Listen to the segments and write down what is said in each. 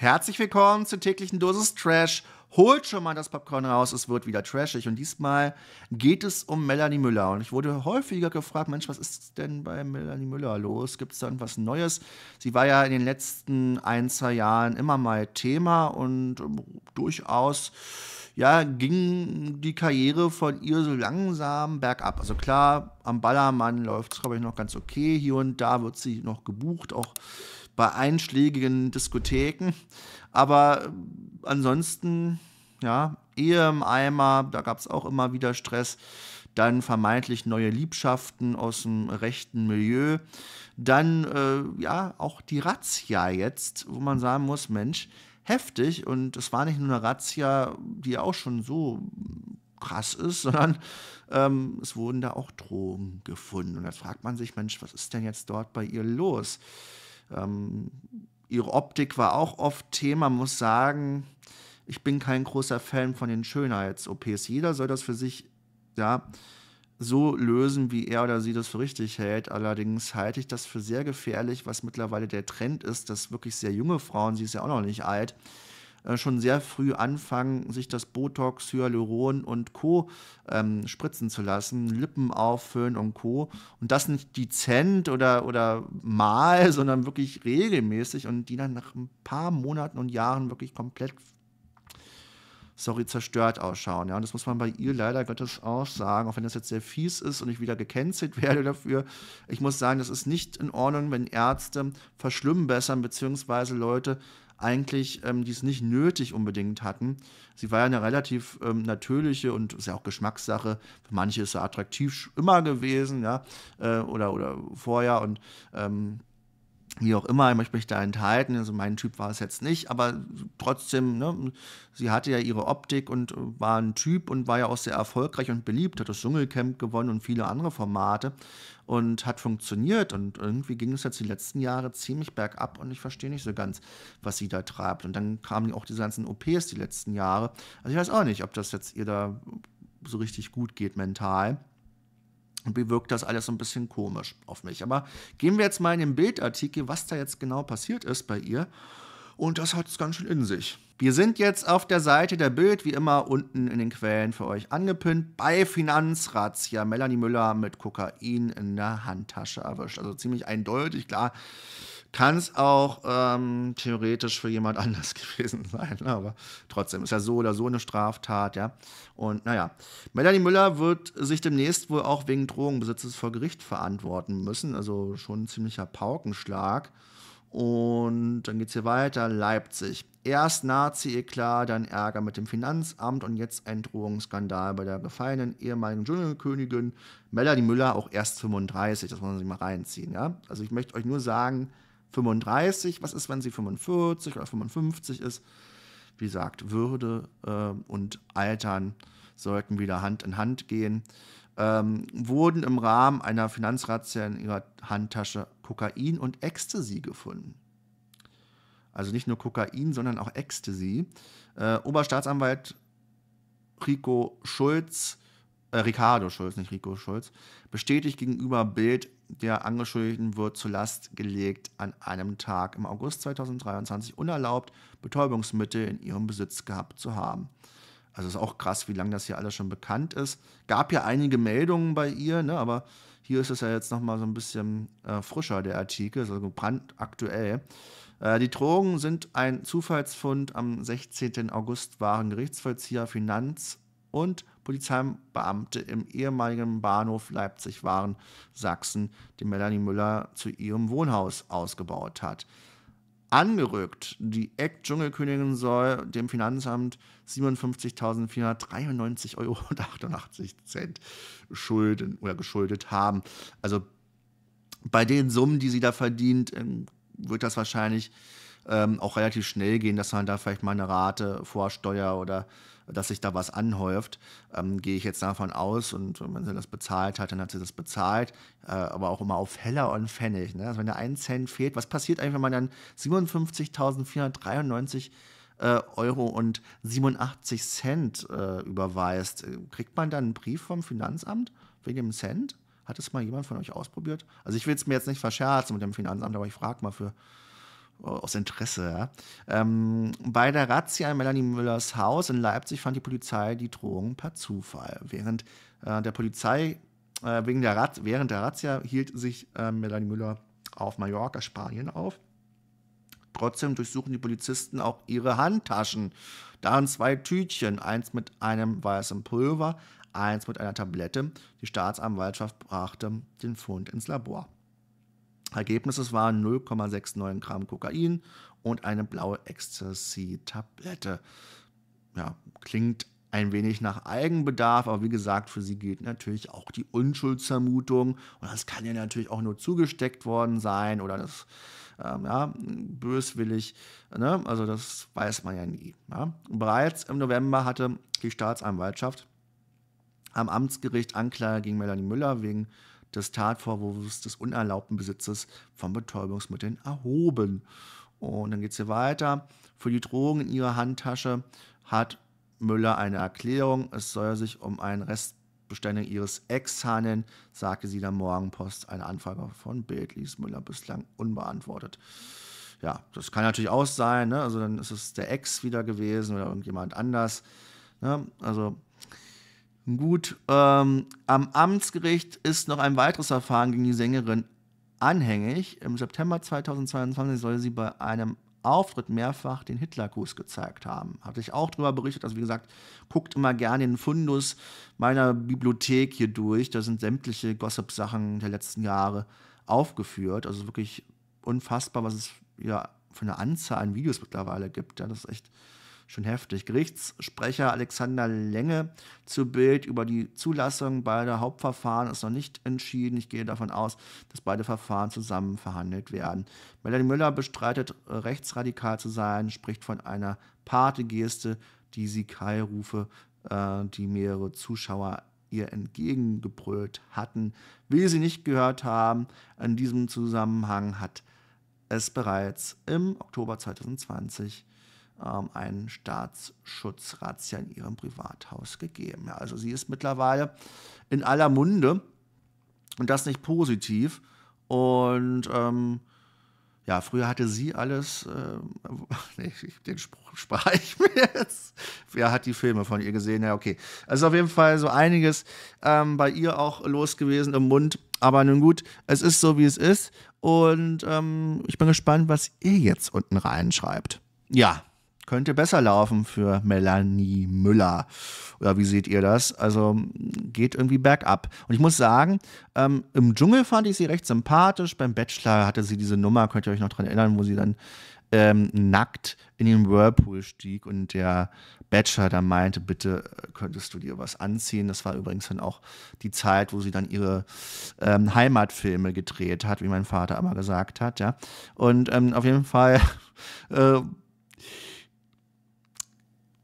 Herzlich willkommen zur täglichen Dosis Trash. Holt schon mal das Popcorn raus, es wird wieder trashig. Und diesmal geht es um Melanie Müller. Und ich wurde häufiger gefragt: Mensch, was ist denn bei Melanie Müller los? Gibt es da irgendwas Neues? Sie war ja in den letzten ein, zwei Jahren immer mal Thema und ähm, durchaus ja, ging die Karriere von ihr so langsam bergab. Also klar, am Ballermann läuft es, glaube ich, noch ganz okay. Hier und da wird sie noch gebucht, auch bei einschlägigen Diskotheken. Aber äh, ansonsten, ja, Ehe im Eimer, da gab es auch immer wieder Stress. Dann vermeintlich neue Liebschaften aus dem rechten Milieu. Dann, äh, ja, auch die Razzia jetzt, wo man sagen muss, Mensch, heftig. Und es war nicht nur eine Razzia, die auch schon so krass ist, sondern ähm, es wurden da auch Drogen gefunden. Und da fragt man sich, Mensch, was ist denn jetzt dort bei ihr los? Ähm, ihre Optik war auch oft Thema, muss sagen, ich bin kein großer Fan von den Schönheits-OPs. Jeder soll das für sich ja, so lösen, wie er oder sie das für richtig hält. Allerdings halte ich das für sehr gefährlich, was mittlerweile der Trend ist, dass wirklich sehr junge Frauen, sie ist ja auch noch nicht alt, äh, schon sehr früh anfangen, sich das Botox, Hyaluron und Co. Ähm, spritzen zu lassen, Lippen auffüllen und Co. Und das nicht dezent oder, oder mal, sondern wirklich regelmäßig und die dann nach ein paar Monaten und Jahren wirklich komplett, sorry, zerstört ausschauen. Ja? Und das muss man bei ihr leider Gottes auch sagen, auch wenn das jetzt sehr fies ist und ich wieder gecancelt werde dafür. Ich muss sagen, das ist nicht in Ordnung, wenn Ärzte verschlimmbessern, beziehungsweise Leute eigentlich ähm, die es nicht nötig unbedingt hatten. Sie war ja eine relativ ähm, natürliche und ist ja auch Geschmackssache. Für manche ist sie attraktiv immer gewesen, ja, äh, oder, oder vorher und ähm, wie auch immer, ich möchte mich da enthalten. Also mein Typ war es jetzt nicht, aber trotzdem, ne, sie hatte ja ihre Optik und war ein Typ und war ja auch sehr erfolgreich und beliebt, hat das Dschungelcamp gewonnen und viele andere Formate und hat funktioniert. Und irgendwie ging es jetzt die letzten Jahre ziemlich bergab und ich verstehe nicht so ganz, was sie da treibt. Und dann kamen auch diese ganzen OPs die letzten Jahre. Also ich weiß auch nicht, ob das jetzt ihr da so richtig gut geht mental und bewirkt das alles so ein bisschen komisch auf mich. Aber gehen wir jetzt mal in den Bildartikel, was da jetzt genau passiert ist bei ihr. Und das hat es ganz schön in sich. Wir sind jetzt auf der Seite der Bild, wie immer unten in den Quellen für euch angepinnt, bei Finanzrazzia. Melanie Müller mit Kokain in der Handtasche erwischt. Also ziemlich eindeutig, klar. Kann es auch ähm, theoretisch für jemand anders gewesen sein, aber trotzdem ist ja so oder so eine Straftat, ja. Und naja, Melanie Müller wird sich demnächst wohl auch wegen Drogenbesitzes vor Gericht verantworten müssen, also schon ein ziemlicher Paukenschlag. Und dann geht es hier weiter, Leipzig. Erst Nazi-Eklat, dann Ärger mit dem Finanzamt und jetzt ein Drohungsskandal bei der gefallenen ehemaligen Dschungelkönigin Melanie Müller, auch erst 35. Das muss man sich mal reinziehen. Ja? Also ich möchte euch nur sagen, 35. Was ist, wenn sie 45 oder 55 ist? Wie gesagt, Würde äh, und Altern sollten wieder Hand in Hand gehen. Ähm, wurden im Rahmen einer Finanzrazzia in ihrer Handtasche Kokain und Ecstasy gefunden. Also nicht nur Kokain, sondern auch Ecstasy. Äh, Oberstaatsanwalt Rico Schulz, äh, Ricardo Schulz, nicht Rico Schulz, bestätigt gegenüber Bild der Angeschuldigten wird zur Last gelegt, an einem Tag im August 2023 unerlaubt Betäubungsmittel in ihrem Besitz gehabt zu haben. Also ist auch krass, wie lange das hier alles schon bekannt ist. Gab ja einige Meldungen bei ihr, ne, aber hier ist es ja jetzt nochmal so ein bisschen äh, frischer, der Artikel, also brandaktuell. Äh, die Drogen sind ein Zufallsfund. Am 16. August waren Gerichtsvollzieher, Finanz- und Polizeibeamte im ehemaligen Bahnhof Leipzig-Waren, Sachsen, den Melanie Müller zu ihrem Wohnhaus ausgebaut hat. Angerückt, die Eckdschungelkönigin soll dem Finanzamt 57.493,88 Euro schulden oder geschuldet haben. Also bei den Summen, die sie da verdient, ähm, wird das wahrscheinlich ähm, auch relativ schnell gehen, dass man da vielleicht mal eine Rate, Vorsteuer oder dass sich da was anhäuft, ähm, gehe ich jetzt davon aus. Und wenn sie das bezahlt hat, dann hat sie das bezahlt. Äh, aber auch immer auf Heller und Pfennig. Ne? Also wenn da ein Cent fehlt, was passiert eigentlich, wenn man dann 57.493 äh, Euro und 87 Cent äh, überweist? Kriegt man dann einen Brief vom Finanzamt wegen dem Cent? Hat das mal jemand von euch ausprobiert? Also ich will es mir jetzt nicht verscherzen mit dem Finanzamt, aber ich frage mal für aus Interesse. Ja. Ähm, bei der Razzia in Melanie Müllers Haus in Leipzig fand die Polizei die Drohung per Zufall. Während äh, der Polizei, äh, wegen der Rat während der Razzia hielt sich äh, Melanie Müller auf Mallorca, Spanien auf. Trotzdem durchsuchen die Polizisten auch ihre Handtaschen. Darin zwei Tütchen, eins mit einem weißen Pulver, eins mit einer Tablette. Die Staatsanwaltschaft brachte den Fund ins Labor. Ergebnisses waren 0,69 Gramm Kokain und eine blaue Ecstasy-Tablette. Ja, klingt ein wenig nach Eigenbedarf, aber wie gesagt, für sie gilt natürlich auch die Unschuldsvermutung und das kann ja natürlich auch nur zugesteckt worden sein oder das ähm, ja, böswillig, ne? also das weiß man ja nie. Ja? Bereits im November hatte die Staatsanwaltschaft am Amtsgericht Anklage gegen Melanie Müller wegen des Tatvorwurfs des unerlaubten Besitzes von Betäubungsmitteln erhoben. Und dann geht es hier weiter. Für die Drohung in ihrer Handtasche hat Müller eine Erklärung. Es soll sich um einen Restbestand ihres Ex handeln, sagte sie der Morgenpost. Eine Anfrage von Bild ließ Müller bislang unbeantwortet. Ja, das kann natürlich auch sein. Ne? Also dann ist es der Ex wieder gewesen oder irgendjemand anders. Ne? Also Gut, ähm, am Amtsgericht ist noch ein weiteres Verfahren gegen die Sängerin anhängig. Im September 2022 soll sie bei einem Auftritt mehrfach den Hitlergruß gezeigt haben. Hatte ich auch darüber berichtet. Also wie gesagt, guckt immer gerne den Fundus meiner Bibliothek hier durch. Da sind sämtliche Gossip-Sachen der letzten Jahre aufgeführt. Also wirklich unfassbar, was es ja für eine Anzahl an Videos mittlerweile gibt. Ja, das ist echt schon heftig. Gerichtssprecher Alexander Lenge zu Bild über die Zulassung beider Hauptverfahren ist noch nicht entschieden. Ich gehe davon aus, dass beide Verfahren zusammen verhandelt werden. Melanie Müller bestreitet, äh, rechtsradikal zu sein, spricht von einer Partygeste, die sie Keilrufe, äh, die mehrere Zuschauer ihr entgegengebrüllt hatten, will sie nicht gehört haben. In diesem Zusammenhang hat es bereits im Oktober 2020 ähm, einen Staatsschutzrazzia in ihrem Privathaus gegeben. Ja, also sie ist mittlerweile in aller Munde und das nicht positiv. Und ähm, ja, früher hatte sie alles, ähm, den Spruch spare ich mir jetzt. Wer hat die Filme von ihr gesehen? Ja, okay. Also auf jeden Fall so einiges ähm, bei ihr auch los gewesen im Mund. Aber nun gut, es ist so, wie es ist. Und ähm, ich bin gespannt, was ihr jetzt unten reinschreibt. Ja, könnte besser laufen für Melanie Müller. Oder wie seht ihr das? Also geht irgendwie bergab. Und ich muss sagen, ähm, im Dschungel fand ich sie recht sympathisch. Beim Bachelor hatte sie diese Nummer, könnt ihr euch noch daran erinnern, wo sie dann ähm, nackt in den Whirlpool stieg und der Bachelor dann meinte, bitte äh, könntest du dir was anziehen. Das war übrigens dann auch die Zeit, wo sie dann ihre ähm, Heimatfilme gedreht hat, wie mein Vater immer gesagt hat. Ja. Und ähm, auf jeden Fall äh,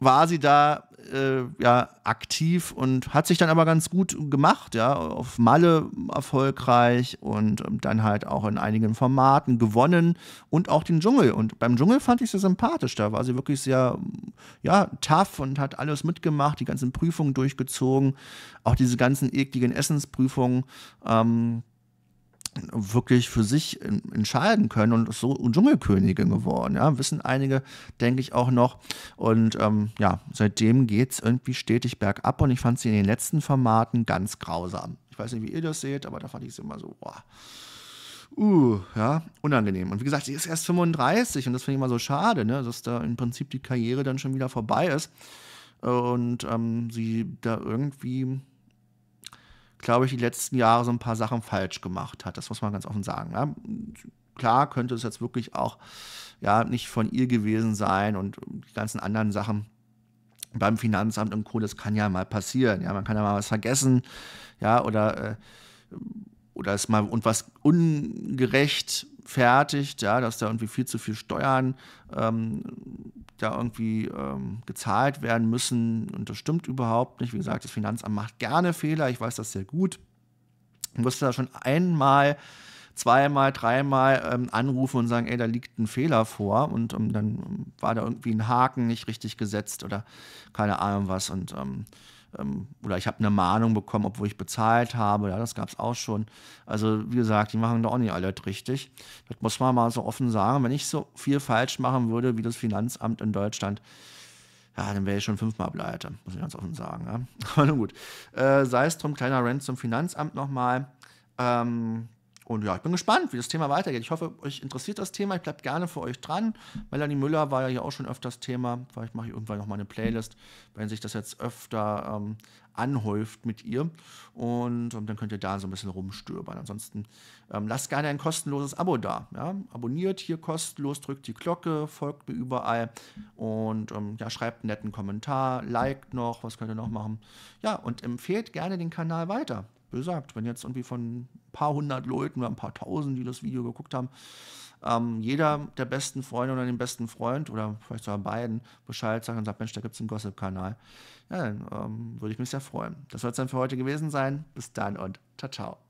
war sie da äh, ja aktiv und hat sich dann aber ganz gut gemacht, ja, auf Malle erfolgreich und ähm, dann halt auch in einigen Formaten gewonnen und auch den Dschungel. Und beim Dschungel fand ich sie sympathisch, da war sie wirklich sehr, ja, tough und hat alles mitgemacht, die ganzen Prüfungen durchgezogen, auch diese ganzen ekligen Essensprüfungen. Ähm, wirklich für sich entscheiden können und so Dschungelkönigin geworden. Ja? Wissen einige, denke ich, auch noch. Und ähm, ja, seitdem geht es irgendwie stetig bergab und ich fand sie in den letzten Formaten ganz grausam. Ich weiß nicht, wie ihr das seht, aber da fand ich sie immer so, boah. Uh, ja, unangenehm. Und wie gesagt, sie ist erst 35 und das finde ich immer so schade, ne? dass da im Prinzip die Karriere dann schon wieder vorbei ist und ähm, sie da irgendwie glaube ich, die letzten Jahre so ein paar Sachen falsch gemacht hat. Das muss man ganz offen sagen. Ja? Ne? Klar könnte es jetzt wirklich auch ja, nicht von ihr gewesen sein und die ganzen anderen Sachen beim Finanzamt und Co., das kann ja mal passieren. Ja, man kann ja mal was vergessen, ja, oder äh, oder ist mal und was ungerecht fertigt, ja, dass da irgendwie viel zu viel Steuern ähm, da irgendwie ähm, gezahlt werden müssen. Und das stimmt überhaupt nicht. Wie gesagt, das Finanzamt macht gerne Fehler. Ich weiß das sehr gut. Ich musste da schon einmal, zweimal, dreimal ähm, anrufen und sagen, ey, da liegt ein Fehler vor. Und ähm, dann war da irgendwie ein Haken nicht richtig gesetzt oder keine Ahnung was. Und ähm, ähm, oder ich habe eine Mahnung bekommen, obwohl ich bezahlt habe. Ja, das gab es auch schon. Also, wie gesagt, die machen da auch nicht alles richtig. Das muss man mal so offen sagen. Wenn ich so viel falsch machen würde, wie das Finanzamt in Deutschland, ja, dann wäre ich schon fünfmal pleite, muss ich ganz offen sagen. Ja? Aber nun gut. Äh, sei es drum, kleiner Rent zum Finanzamt nochmal. Ähm, und ja, ich bin gespannt, wie das Thema weitergeht. Ich hoffe, euch interessiert das Thema. Ich bleibe gerne für euch dran. Melanie Müller war ja hier auch schon öfters Thema. Vielleicht mache ich irgendwann nochmal eine Playlist, wenn sich das jetzt öfter ähm, anhäuft mit ihr. Und, und, ähm, dann könnt ihr da so ein bisschen rumstöbern. Ansonsten ähm, lasst gerne ein kostenloses Abo da. Ja? Abonniert hier kostenlos, drückt die Glocke, folgt mir überall und ähm, ja, schreibt einen netten Kommentar, liked noch, was könnt ihr noch machen. Ja, und empfehlt gerne den Kanal weiter besagt, wenn jetzt irgendwie von ein paar hundert Leuten oder ein paar tausend, die das Video geguckt haben, ähm, jeder der besten Freunde oder dem besten Freund oder vielleicht sogar beiden Bescheid sagt und sagt, Mensch, da gibt es einen Gossip-Kanal, ja, dann ähm, würde ich mich sehr freuen. Das soll es dann für heute gewesen sein. Bis dann und ciao, ciao.